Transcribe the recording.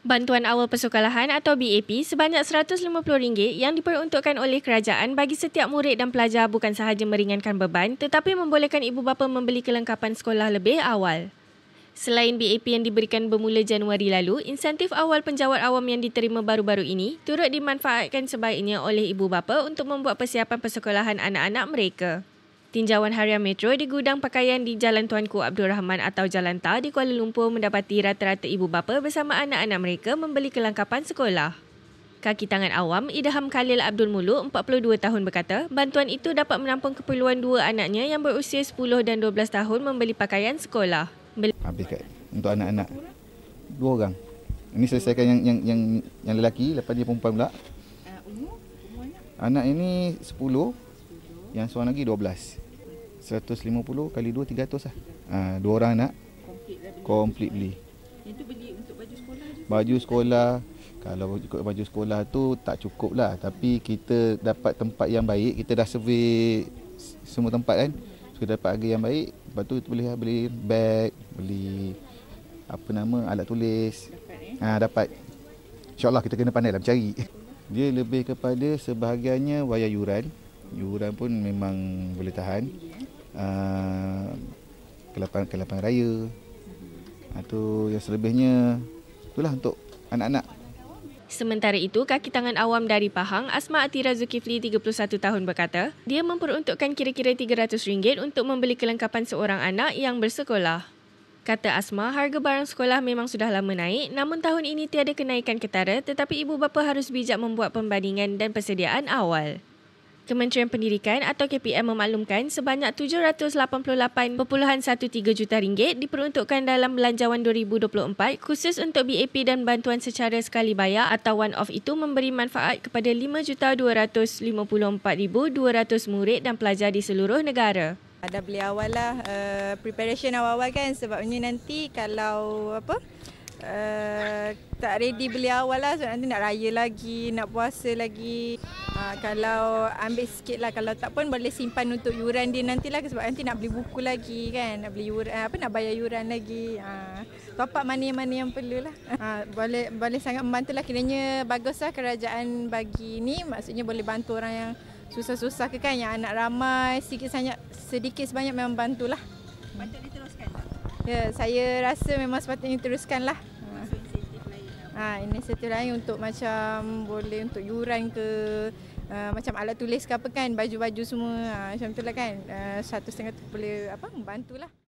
Bantuan Awal Persekolahan atau BAP sebanyak RM150 yang diperuntukkan oleh kerajaan bagi setiap murid dan pelajar bukan sahaja meringankan beban tetapi membolehkan ibu bapa membeli kelengkapan sekolah lebih awal. Selain BAP yang diberikan bermula Januari lalu, insentif awal penjawat awam yang diterima baru-baru ini turut dimanfaatkan sebaiknya oleh ibu bapa untuk membuat persiapan persekolahan anak-anak mereka. Tinjauan Harian Metro di gudang pakaian di Jalan Tuanku Abdul Rahman atau Jalan Ta di Kuala Lumpur mendapati rata-rata ibu bapa bersama anak-anak mereka membeli kelengkapan sekolah. Kaki tangan awam Idham Khalil Abdul Mulu, 42 tahun berkata, bantuan itu dapat menampung keperluan dua anaknya yang berusia 10 dan 12 tahun membeli pakaian sekolah. Beli... Habis kat, untuk anak-anak. Dua orang. Ini selesaikan yang yang yang yang lelaki, lepas dia perempuan pula. Eh, anak? ini 10, 10. yang seorang lagi 12. 150 kali 2 300 lah. Ah ha, dua orang nak complete beli. Yang tu beli untuk baju sekolah je. Baju sekolah. Kalau ikut baju sekolah tu tak cukup lah Tapi kita dapat tempat yang baik Kita dah survey semua tempat kan So dapat harga yang baik Lepas tu boleh lah beli bag Beli apa nama alat tulis dapat, eh? ha, dapat InsyaAllah kita kena pandai lah mencari Dia lebih kepada sebahagiannya wayar yuran Yuran pun memang boleh tahan eh? Ah, kelapan kelapan raya. Itu mhm. ah, ha, yang selebihnya itulah untuk anak-anak. Sementara itu, kaki tangan awam dari Pahang, Asma Atira Zulkifli, 31 tahun berkata, dia memperuntukkan kira-kira RM300 untuk membeli kelengkapan seorang anak yang bersekolah. Kata Asma, harga barang sekolah memang sudah lama naik, namun tahun ini tiada kenaikan ketara tetapi ibu bapa harus bijak membuat pembandingan dan persediaan awal. Kementerian Pendidikan atau KPM memaklumkan sebanyak 788.13 juta ringgit diperuntukkan dalam belanjawan 2024 khusus untuk BAP dan bantuan secara sekali bayar atau one-off itu memberi manfaat kepada 5,254,200 murid dan pelajar di seluruh negara. Ada beli awal lah uh, preparation awal-awal kan sebabnya nanti kalau apa Eh, tak ready beli awal lah sebab nanti nak raya lagi, nak puasa lagi. Uh, kalau ambil sikit lah, kalau tak pun boleh simpan untuk yuran dia nanti lah sebab nanti nak beli buku lagi kan, nak beli yuran, eh, apa nak bayar yuran lagi. Uh, ha, top up mana mana yang perlu lah. Uh, boleh boleh sangat membantu lah, kiranya bagus lah kerajaan bagi ni, maksudnya boleh bantu orang yang susah-susah ke kan, yang anak ramai, sedikit sangat, sedikit sebanyak memang bantulah. Bantu diteruskan tak? Ya, saya rasa memang sepatutnya teruskan lah. Ha, ini satu lain untuk macam boleh untuk yuran ke uh, macam alat tulis ke apa kan baju-baju semua uh, macam tu lah kan uh, satu setengah tu boleh apa membantulah.